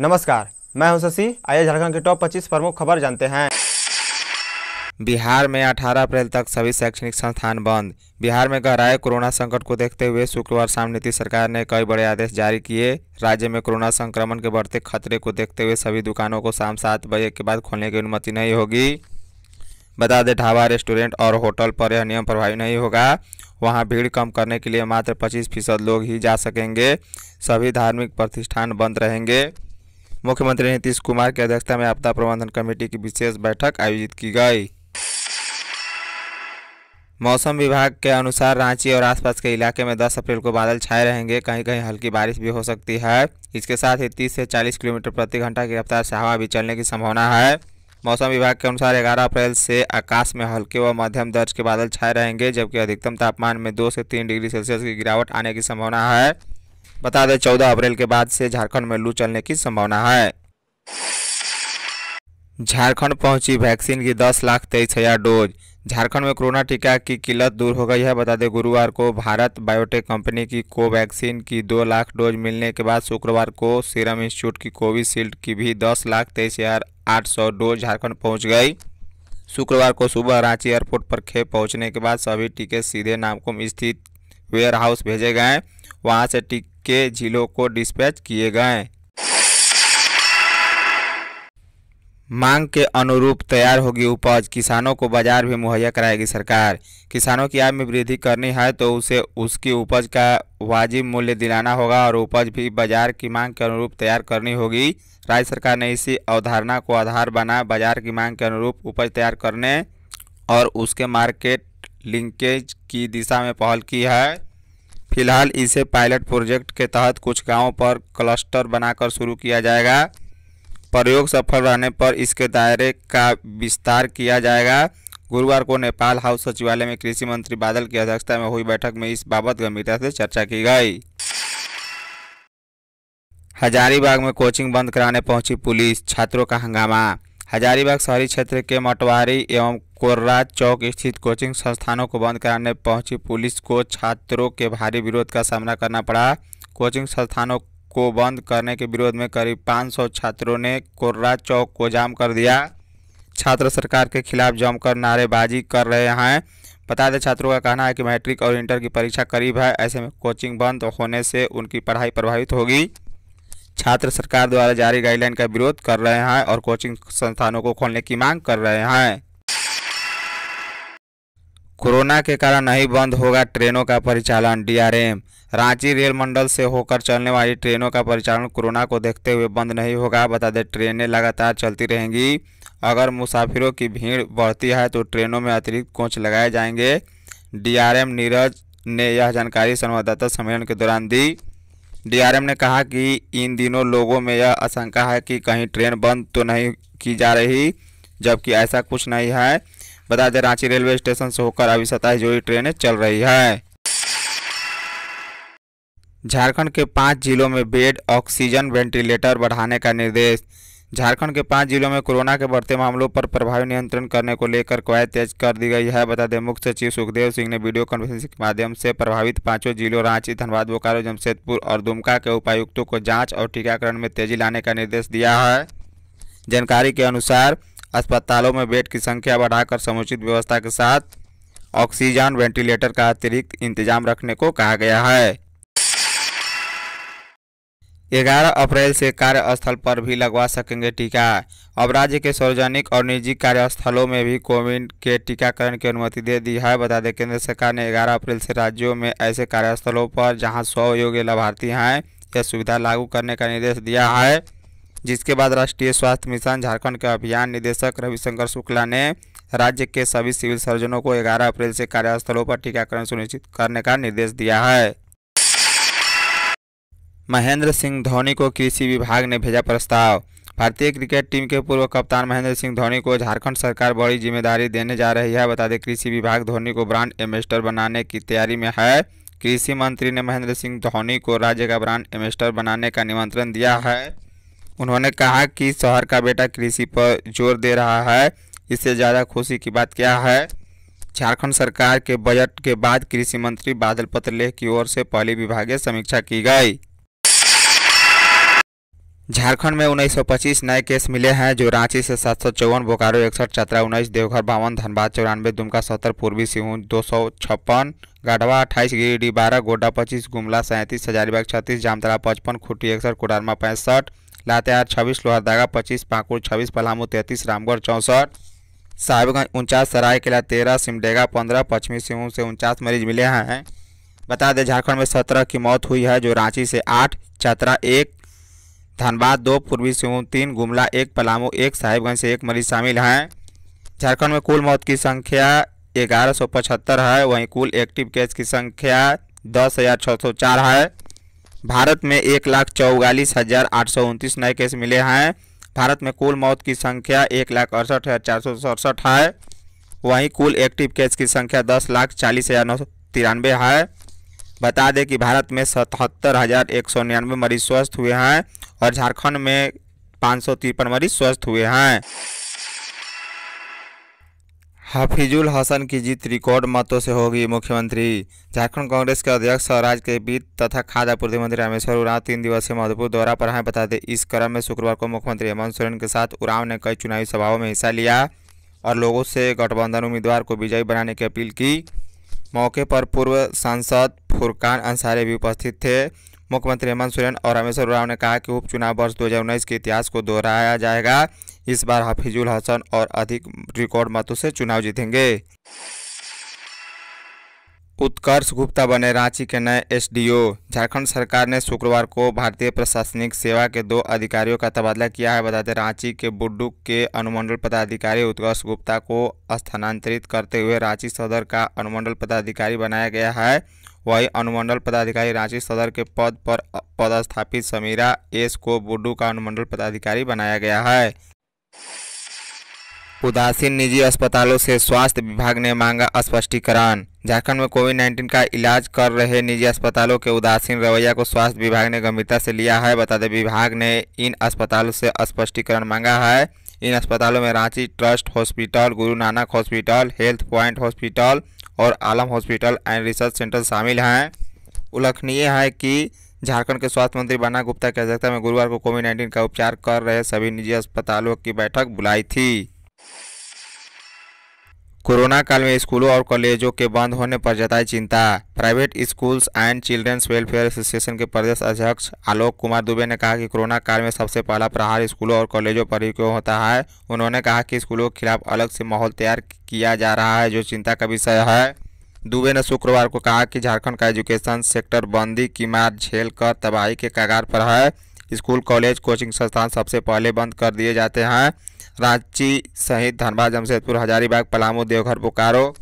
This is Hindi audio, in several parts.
नमस्कार मैं हूं शशि आइए झारखंड के टॉप 25 प्रमुख खबर जानते हैं बिहार में 18 अप्रैल तक सभी शैक्षणिक संस्थान बंद बिहार में गहराए कोरोना संकट को देखते हुए शुक्रवार शाम नीतीश सरकार ने कई बड़े आदेश जारी किए राज्य में कोरोना संक्रमण के बढ़ते खतरे को देखते हुए सभी दुकानों को शाम सात बजे के बाद खोलने की अनुमति नहीं होगी बता दें ढाबा रेस्टोरेंट और होटल पर यह नियम प्रभावी नहीं होगा वहां भीड़ कम करने के लिए मात्र 25 फीसद लोग ही जा सकेंगे सभी धार्मिक प्रतिष्ठान बंद रहेंगे मुख्यमंत्री नीतीश कुमार की अध्यक्षता में आपदा प्रबंधन कमेटी की विशेष बैठक आयोजित की गई मौसम विभाग के अनुसार रांची और आसपास के इलाके में 10 अप्रैल को बादल छाए रहेंगे कहीं कहीं हल्की बारिश भी हो सकती है इसके साथ ही 30 से 40 किलोमीटर प्रति घंटा की रफ्तार से हवा भी चलने की संभावना है मौसम विभाग के अनुसार 11 अप्रैल से आकाश में हल्के व मध्यम दर्ज के बादल छाए रहेंगे जबकि अधिकतम तापमान में दो से तीन डिग्री सेल्सियस की गिरावट आने की संभावना है बता दें चौदह अप्रैल के बाद से झारखंड में लू चलने की संभावना है झारखंड पहुंची वैक्सीन की दस लाख तेईस हजार डोज झारखंड में कोरोना टीका की किल्लत दूर हो गई है बता दें गुरुवार को भारत बायोटेक कंपनी की कोवैक्सीन की दो लाख डोज मिलने के बाद शुक्रवार को सीरम इंस्टीट्यूट की कोविशील्ड की भी दस लाख तेईस हजार आठ सौ डोज झारखंड पहुंच गई शुक्रवार को सुबह रांची एयरपोर्ट पर खेप पहुँचने के बाद सभी टीके सीधे नामकुम स्थित वेयर हाउस भेजे गए वहाँ से टीके के जिलों को डिस्पैच किए गए मांग के अनुरूप तैयार होगी उपज किसानों को बाजार भी मुहैया कराएगी सरकार किसानों की आय में वृद्धि करनी है तो उसे उसकी उपज का वाजिब मूल्य दिलाना होगा और उपज भी बाजार की मांग के अनुरूप तैयार करनी होगी राज्य सरकार ने इसी अवधारणा को आधार बना बाजार की मांग के अनुरूप उपज तैयार करने और उसके मार्केट लिंकेज की दिशा में पहल की है फिलहाल इसे पायलट प्रोजेक्ट के तहत कुछ गांवों पर क्लस्टर बनाकर शुरू किया जाएगा प्रयोग सफल रहने पर इसके दायरे का विस्तार किया जाएगा गुरुवार को नेपाल हाउस सचिवालय में कृषि मंत्री बादल की अध्यक्षता में हुई बैठक में इस बाबत गंभीरता से चर्चा की गई हजारीबाग में कोचिंग बंद कराने पहुंची पुलिस छात्रों का हंगामा हजारीबाग शहरी क्षेत्र के मटवारी एवं कोर्राज चौक स्थित कोचिंग संस्थानों को बंद कराने पहुंची पुलिस को छात्रों के भारी विरोध का सामना करना पड़ा कोचिंग संस्थानों को बंद करने के विरोध में करीब 500 छात्रों ने कोर्राज चौक को जाम कर दिया छात्र सरकार के खिलाफ जमकर नारेबाजी कर रहे हैं बता दें छात्रों का कहना है कि मैट्रिक और इंटर की परीक्षा करीब है ऐसे में कोचिंग बंद होने से उनकी पढ़ाई प्रभावित होगी छात्र सरकार द्वारा जारी गाइडलाइन का विरोध कर रहे हैं और कोचिंग संस्थानों को खोलने की मांग कर रहे हैं कोरोना के कारण नहीं बंद होगा ट्रेनों का परिचालन डीआरएम रांची रेल मंडल से होकर चलने वाली ट्रेनों का परिचालन कोरोना को देखते हुए बंद नहीं होगा बता दें ट्रेनें लगातार चलती रहेंगी अगर मुसाफिरों की भीड़ बढ़ती है तो ट्रेनों में अतिरिक्त कोच लगाए जाएंगे डीआरएम नीरज ने यह जानकारी संवाददाता सम्मेलन के दौरान दी डीआरएम ने कहा कि इन दिनों लोगों में यह आशंका है कि कहीं ट्रेन बंद तो नहीं की जा रही जबकि ऐसा कुछ नहीं है बता दें रांची रेलवे स्टेशन से होकर अभी सताईस जोड़ी ट्रेनें चल रही है झारखंड के पाँच जिलों में बेड ऑक्सीजन वेंटिलेटर बढ़ाने का निर्देश झारखंड के पांच जिलों में कोरोना के बढ़ते मामलों पर प्रभावी नियंत्रण करने को लेकर कवायद तेज कर दी गई है बता दें मुख्य सचिव सुखदेव सिंह ने वीडियो कॉन्फ्रेंसिंग के माध्यम से प्रभावित पांचों जिलों रांची धनबाद बोकारो जमशेदपुर और दुमका के उपायुक्तों को जांच और टीकाकरण में तेजी लाने का निर्देश दिया है जानकारी के अनुसार अस्पतालों में बेड की संख्या बढ़ाकर समुचित व्यवस्था के साथ ऑक्सीजन वेंटिलेटर का अतिरिक्त इंतजाम रखने को कहा गया है ग्यारह अप्रैल से कार्यस्थल पर भी लगवा सकेंगे टीका अब राज्य के सार्वजनिक और निजी कार्यस्थलों में भी कोविड के टीकाकरण की अनुमति दे दी है बता दें केंद्र सरकार ने 11 अप्रैल से राज्यों में ऐसे कार्यस्थलों पर जहां सौ योग्य लाभार्थी हैं यह सुविधा लागू करने का निर्देश दिया है जिसके बाद राष्ट्रीय स्वास्थ्य मिशन झारखंड के अभियान निदेशक रविशंकर शुक्ला ने राज्य के सभी सिविल सर्जनों को 11 अप्रैल से कार्यस्थलों पर टीकाकरण सुनिश्चित करने का निर्देश दिया है महेंद्र सिंह धोनी को कृषि विभाग ने भेजा प्रस्ताव भारतीय क्रिकेट टीम के पूर्व कप्तान महेंद्र सिंह धोनी को झारखंड सरकार बड़ी जिम्मेदारी देने जा रही है बता दें कृषि विभाग धोनी को ब्रांड एम्बेस्टर बनाने की तैयारी में है कृषि मंत्री ने महेंद्र सिंह धोनी को राज्य का ब्रांड एम्बेस्टर बनाने का निमंत्रण दिया है उन्होंने कहा कि शहर का बेटा कृषि पर जोर दे रहा है इससे ज़्यादा खुशी की बात क्या है झारखंड सरकार के बजट के बाद कृषि मंत्री बादल पत्रलेख की ओर से पहली विभागीय समीक्षा की गई झारखंड में उन्नीस नए केस मिले हैं जो रांची से सात सौ चौवन बोकारो इकसठ चतरा उन्नीस देवघर बावन धनबाद चौरानवे दुमका सत्तर पूर्वी सिंह दो सौ छप्पन गढ़वा अट्ठाईस गिरिडीह बारह गोड्डा पच्चीस गुमला सैंतीस हजारीबाग छत्तीस जामतला पचपन खुट्टी इकसठ कोडारमा पैंसठ लातेहार छब्बीस लोहरदागा पच्चीस पाकुड़ छब्बीस पलामू तैंतीस रामगढ़ चौंसठ साहिबगंज उनचास सरायकेला तेरह सिमडेगा पंद्रह पश्चिमी सिंहभूम से उनचास मरीज मिले हैं बता दें झारखंड में सत्रह की मौत हुई है जो रांची से आठ चतरा एक धनबाद दो पूर्वी सिंहभूम तीन गुमला एक पलामू एक साहिबगंज से एक मरीज शामिल हैं झारखंड में कुल मौत की संख्या ग्यारह सौ पचहत्तर है वहीं कुल एक्टिव केस की संख्या दस हज़ार छः सौ चार है भारत में एक लाख चौवालीस हज़ार आठ सौ उनतीस नए केस मिले हैं भारत में कुल मौत की संख्या एक लाख अड़सठ हज़ार चार सौ सड़सठ है वहीं कुल एक्टिव केस की संख्या दस लाख चालीस हज़ार नौ सौ तिरानवे है बता दें कि भारत में सतहत्तर हज़ार एक सौ निन्यानवे मरीज स्वस्थ हुए हैं और झारखंड में पाँच सौ तिरपन मरीज स्वस्थ हुए हैं हाफिजुल हसन की जीत रिकॉर्ड मतों से होगी मुख्यमंत्री झारखंड कांग्रेस के अध्यक्ष और राज्य के वित्त तथा खाद्य आपूर्ति मंत्री रामेश्वर उरांव तीन दिवसीय मधुपुर दौरा पर हैं बता दें इस क्रम में शुक्रवार को मुख्यमंत्री हेमंत सोरेन के साथ उरांव ने कई चुनावी सभाओं में हिस्सा लिया और लोगों से गठबंधन उम्मीदवार को विजयी बनाने की अपील की मौके पर पूर्व सांसद फुरकान अंसारी भी उपस्थित थे मुख्यमंत्री हेमंत सोरेन और रामेश्वर उरांव ने कहा कि उपचुनाव वर्ष दो के इतिहास को दोहराया जाएगा इस बार हाफिजुल हसन और अधिक रिकॉर्ड मतों से चुनाव जीतेंगे उत्कर्ष गुप्ता बने रांची के नए एसडीओ झारखंड सरकार ने शुक्रवार को भारतीय प्रशासनिक सेवा के दो अधिकारियों का तबादला किया है बताते रांची के बुड्डू के अनुमंडल पदाधिकारी उत्कर्ष गुप्ता को स्थानांतरित करते हुए रांची सदर का अनुमंडल पदाधिकारी बनाया गया है वहीं अनुमंडल पदाधिकारी रांची सदर के पद पर पदस्थापित समीरा एस को बुड्डू का अनुमंडल पदाधिकारी बनाया गया है उदासीन निजी अस्पतालों से स्वास्थ्य विभाग ने मांगा स्पष्टीकरण झारखंड में कोविड 19 का इलाज कर रहे निजी अस्पतालों के उदासीन रवैया को स्वास्थ्य विभाग ने गंभीरता से लिया है बता दें विभाग ने इन अस्पतालों से स्पष्टीकरण मांगा है इन अस्पतालों में Ranchi trust hospital Guru Nanak hospital health point hospital और Alam hospital and research centre शामिल हैं उल्लेखनीय है कि झारखंड के स्वास्थ्य मंत्री बन्ना गुप्ता की अध्यक्षता में गुरुवार को कोविड नाइन्टीन का उपचार कर रहे सभी निजी अस्पतालों की बैठक बुलाई थी कोरोना काल में स्कूलों और कॉलेजों के बंद होने पर जताई चिंता private schools and children's welfare association के प्रदेश अध्यक्ष आलोक कुमार दुबे ने कहा कि कोरोना काल में सबसे पहला प्रहार स्कूलों और कॉलेजों पर ही क्यों होता है उन्होंने कहा कि स्कूलों के खिलाफ अलग से माहौल तैयार किया जा रहा है जो चिंता का विषय है दुबे ने शुक्रवार को कहा कि झारखंड का एजुकेशन सेक्टर बंदी की मार झेल कर तबाही के कगार पर है स्कूल कॉलेज कोचिंग संस्थान सबसे पहले बंद कर दिए जाते हैं रांची सहित धनबाद जमशेदपुर हजारीबाग पलामू देवघर बोकारो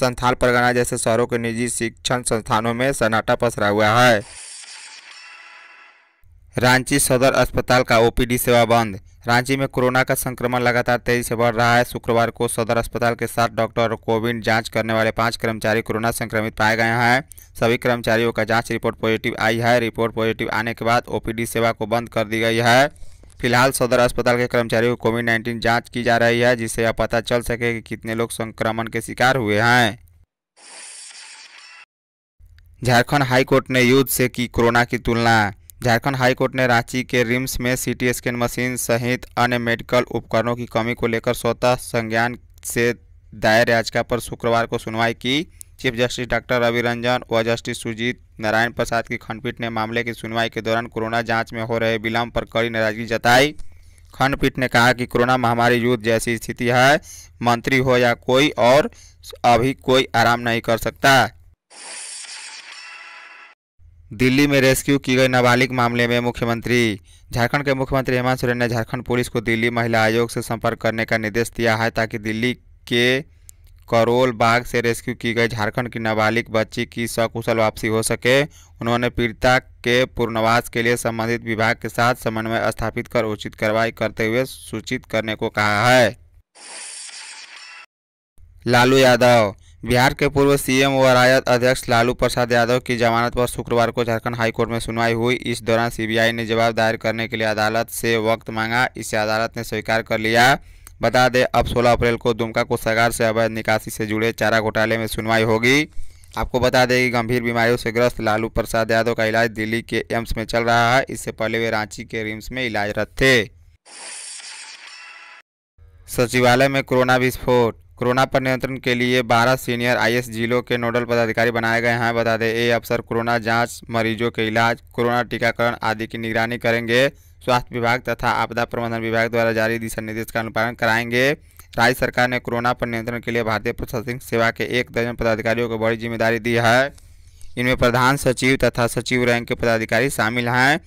संथाल परगना जैसे शहरों के निजी शिक्षण संस्थानों में सन्नाटा पसरा हुआ है रांची सदर अस्पताल का ओपीडी सेवा बंद रांची में कोरोना का संक्रमण लगातार तेजी से बढ़ रहा है शुक्रवार को सदर अस्पताल के साथ डॉक्टर और कोविड जांच करने वाले पांच कर्मचारी कोरोना संक्रमित पाए गए हैं सभी कर्मचारियों का जांच रिपोर्ट पॉजिटिव आई है रिपोर्ट पॉजिटिव आने के बाद ओपीडी सेवा को बंद कर दी गई है फिलहाल सदर अस्पताल के कर्मचारियों को कोविड नाइन्टीन जाँच की जा रही है जिससे यह पता चल सके कि कितने लोग संक्रमण के शिकार हुए हैं झारखंड हाईकोर्ट ने युद्ध से की कोरोना की तुलना झारखंड हाईकोर्ट ने रांची के रिम्स में सीटी स्कैन मशीन सहित अन्य मेडिकल उपकरणों की कमी को लेकर स्वतः संज्ञान से दायर याचिका पर शुक्रवार को सुनवाई की chief justice doctor Ravi Ranjan व जस्टिस सुजीत नारायण प्रसाद की खंडपीठ ने मामले की सुनवाई के दौरान कोरोना जांच में हो रहे विलंब पर कड़ी नाराजगी जताई खंडपीठ ने कहा कि कोरोना महामारी युद्ध जैसी स्थिति है मंत्री हो या कोई और अभी कोई आराम नहीं कर सकता दिल्ली में रेस्क्यू की गई नाबालिग मामले में मुख्यमंत्री झारखंड के मुख्यमंत्री हेमंत सोरेन ने झारखंड पुलिस को दिल्ली महिला आयोग से संपर्क करने का निर्देश दिया है ताकि दिल्ली के करोल बाग से रेस्क्यू की गई झारखंड की नाबालिग बच्ची की सकुशल वापसी हो सके उन्होंने पीड़िता के पुनर्वास के लिए संबंधित विभाग के साथ समन्वय स्थापित कर उचित कार्रवाई करते हुए सूचित करने को कहा है लालू यादव बिहार के पूर्व सीएम व राजद अध्यक्ष लालू प्रसाद यादव की जमानत पर शुक्रवार को झारखंड हाईकोर्ट में सुनवाई हुई इस दौरान सीबीआई ने जवाब दायर करने के लिए अदालत से वक्त मांगा इसे अदालत ने स्वीकार कर लिया बता दें अब 16 अप्रैल को दुमका को सगार से अवैध निकासी से जुड़े चारा घोटाले में सुनवाई होगी आपको बता दें कि गंभीर बीमारियों से ग्रस्त लालू प्रसाद यादव का इलाज दिल्ली के एम्स में चल रहा है इससे पहले वे रांची के रिम्स में इलाजरत थे सचिवालय में कोरोना विस्फोट कोरोना पर नियंत्रण के लिए 12 सीनियर एस जिलों के नोडल पदाधिकारी बनाए गए हैं हाँ, बता दें ये अफसर कोरोना जांच मरीजों के इलाज कोरोना टीकाकरण आदि की निगरानी करेंगे स्वास्थ्य विभाग तथा आपदा प्रबंधन विभाग द्वारा जारी दिशा निर्देश का अनुपालन कराएंगे राज्य सरकार ने कोरोना पर नियंत्रण के लिए भारतीय प्रशासनिक सेवा के एक दर्जन पदाधिकारियों को बड़ी जिम्मेदारी दी है इनमें प्रधान सचिव तथा सचिव रैंक के पदाधिकारी शामिल हैं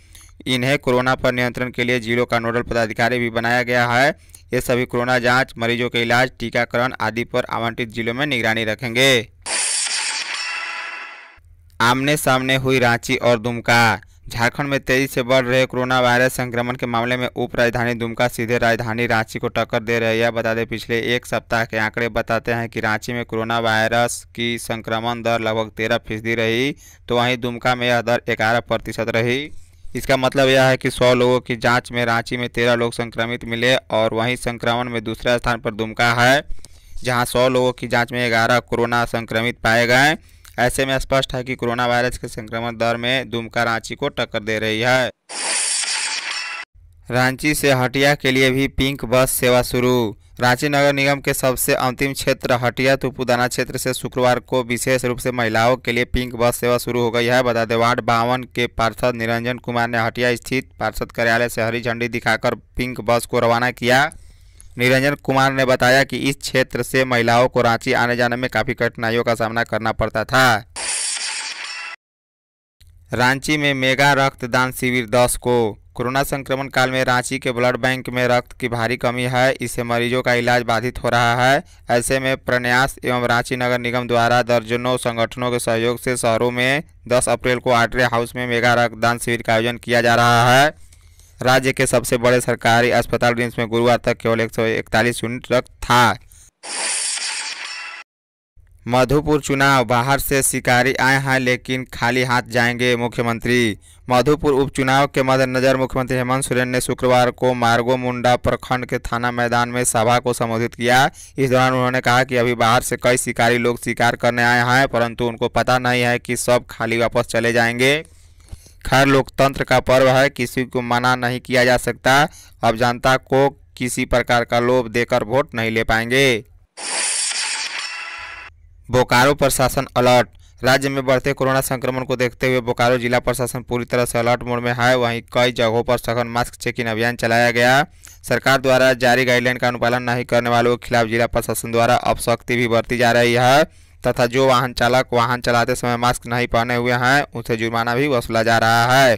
इन्हें कोरोना पर नियंत्रण के लिए जिलों का नोडल पदाधिकारी भी बनाया गया है ये सभी कोरोना जांच, मरीजों के इलाज टीकाकरण आदि पर आवंटित जिलों में निगरानी रखेंगे आमने सामने हुई रांची और दुमका झारखंड में तेजी से बढ़ रहे कोरोना वायरस संक्रमण के मामले में उप राजधानी दुमका सीधे राजधानी रांची को टक्कर दे रही है बता दें पिछले एक सप्ताह के आंकड़े बताते हैं कि रांची में कोरोना वायरस की संक्रमण दर लगभग तेरह फीसदी रही तो वहीं दुमका में यह दर ग्यारह प्रतिशत रही इसका मतलब यह है कि 100 लोगों की जांच में रांची में 13 लोग संक्रमित मिले और वहीं संक्रमण में दूसरे स्थान पर दुमका है जहां 100 लोगों की जांच में 11 कोरोना संक्रमित पाए गए ऐसे में स्पष्ट है कि कोरोना वायरस के संक्रमण दर में दुमका रांची को टक्कर दे रही है रांची से हटिया के लिए भी पिंक बस सेवा शुरू रांची नगर निगम के सबसे अंतिम क्षेत्र हटिया तुपुदाना क्षेत्र से शुक्रवार को विशेष रूप से महिलाओं के लिए पिंक बस सेवा शुरू हो गई है बता दें वार्ड बावन के पार्षद निरंजन कुमार ने हटिया स्थित पार्षद कार्यालय से हरी झंडी दिखाकर पिंक बस को रवाना किया निरंजन कुमार ने बताया कि इस क्षेत्र से महिलाओं को रांची आने जाने में काफ़ी कठिनाइयों का सामना करना पड़ता था रांची में मेगा रक्तदान शिविर दस को कोरोना संक्रमण काल में रांची के ब्लड बैंक में रक्त की भारी कमी है इससे मरीजों का इलाज बाधित हो रहा है ऐसे में प्रन्यास एवं रांची नगर निगम द्वारा दर्जनों संगठनों के सहयोग से शहरों में 10 अप्रैल को आर्टरी हाउस में मेगा रक्तदान शिविर का आयोजन किया जा रहा है राज्य के सबसे बड़े सरकारी अस्पताल रिम्स में गुरुवार तक केवल एक यूनिट रक्त था मधुपुर चुनाव बाहर से शिकारी आए हैं लेकिन खाली हाथ जाएंगे मुख्यमंत्री मधुपुर उपचुनाव के मद्देनजर मुख्यमंत्री हेमंत सोरेन ने शुक्रवार को मार्गो मुंडा प्रखंड के थाना मैदान में सभा को संबोधित किया इस दौरान उन्होंने कहा कि अभी बाहर से कई शिकारी लोग शिकार करने आए हैं परंतु उनको पता नहीं है कि सब खाली वापस चले जाएंगे खैर लोकतंत्र का पर्व है किसी को मना नहीं किया जा सकता अब जनता को किसी प्रकार का लोभ देकर वोट नहीं ले पाएंगे बोकारो प्रशासन अलर्ट राज्य में बढ़ते कोरोना संक्रमण को देखते हुए बोकारो जिला प्रशासन पूरी तरह से अलर्ट मोड में है वहीं कई जगहों पर सघन मास्क चेकिंग अभियान चलाया गया सरकार द्वारा जारी गाइडलाइन का अनुपालन नहीं करने वालों के खिलाफ जिला प्रशासन द्वारा अब सख्ती भी बरती जा रही है तथा जो वाहन चालक वाहन चलाते समय मास्क नहीं पहने हुए हैं उनसे जुर्माना भी वसूला जा रहा है